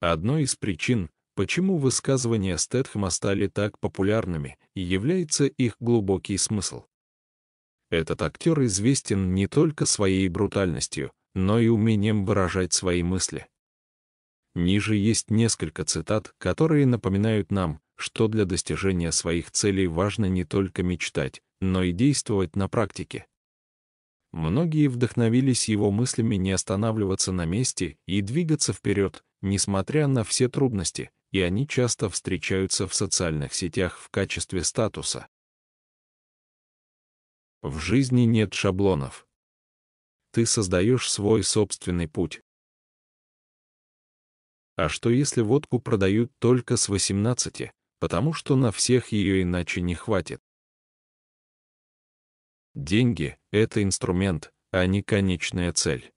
Одной из причин, почему высказывания Стэтхэма стали так популярными, является их глубокий смысл. Этот актер известен не только своей брутальностью, но и умением выражать свои мысли. Ниже есть несколько цитат, которые напоминают нам, что для достижения своих целей важно не только мечтать, но и действовать на практике. Многие вдохновились его мыслями не останавливаться на месте и двигаться вперед, несмотря на все трудности, и они часто встречаются в социальных сетях в качестве статуса. В жизни нет шаблонов. Ты создаешь свой собственный путь. А что если водку продают только с 18, потому что на всех ее иначе не хватит? Деньги — это инструмент, а не конечная цель.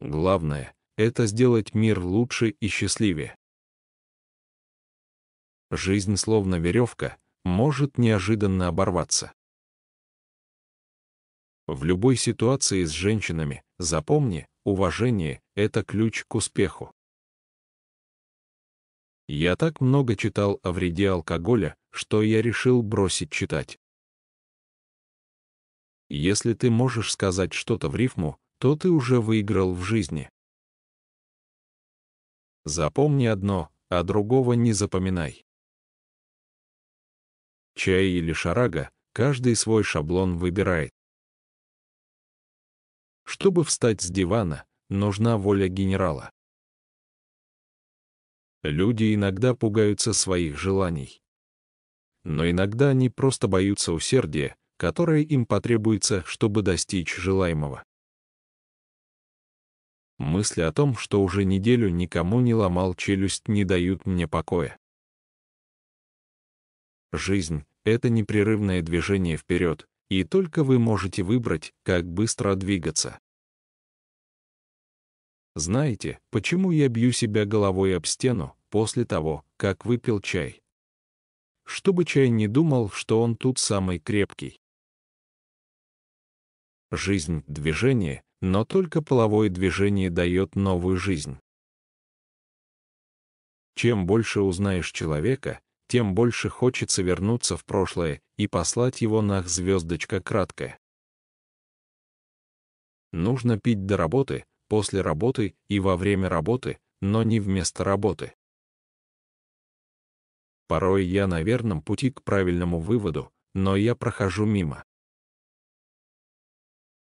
Главное это сделать мир лучше и счастливее. Жизнь словно веревка может неожиданно оборваться. В любой ситуации с женщинами запомни, уважение — это ключ к успеху. Я так много читал о вреде алкоголя, что я решил бросить читать. Если ты можешь сказать что-то в рифму, то ты уже выиграл в жизни. Запомни одно, а другого не запоминай. Чай или шарага, каждый свой шаблон выбирает. Чтобы встать с дивана, нужна воля генерала. Люди иногда пугаются своих желаний. Но иногда они просто боются усердия, которое им потребуется, чтобы достичь желаемого. Мысли о том, что уже неделю никому не ломал челюсть, не дают мне покоя. Жизнь — это непрерывное движение вперед, и только вы можете выбрать, как быстро двигаться. Знаете, почему я бью себя головой об стену после того, как выпил чай? Чтобы чай не думал, что он тут самый крепкий. Жизнь — движение, но только половое движение дает новую жизнь. Чем больше узнаешь человека, тем больше хочется вернуться в прошлое и послать его нах звездочка краткая. Нужно пить до работы, после работы и во время работы, но не вместо работы. Порой я на верном пути к правильному выводу, но я прохожу мимо.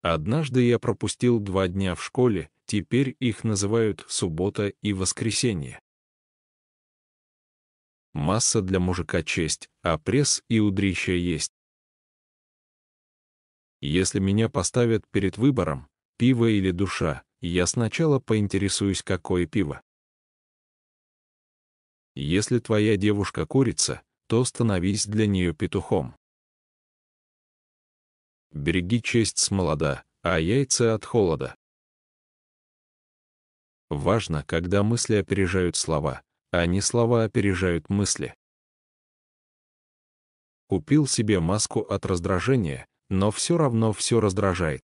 Однажды я пропустил два дня в школе, теперь их называют суббота и воскресенье. Масса для мужика честь, а пресс и удрища есть. Если меня поставят перед выбором, пиво или душа, я сначала поинтересуюсь, какое пиво. Если твоя девушка курица, то становись для нее петухом. Береги честь с молода, а яйца от холода. Важно, когда мысли опережают слова, а не слова опережают мысли. Купил себе маску от раздражения, но все равно все раздражает.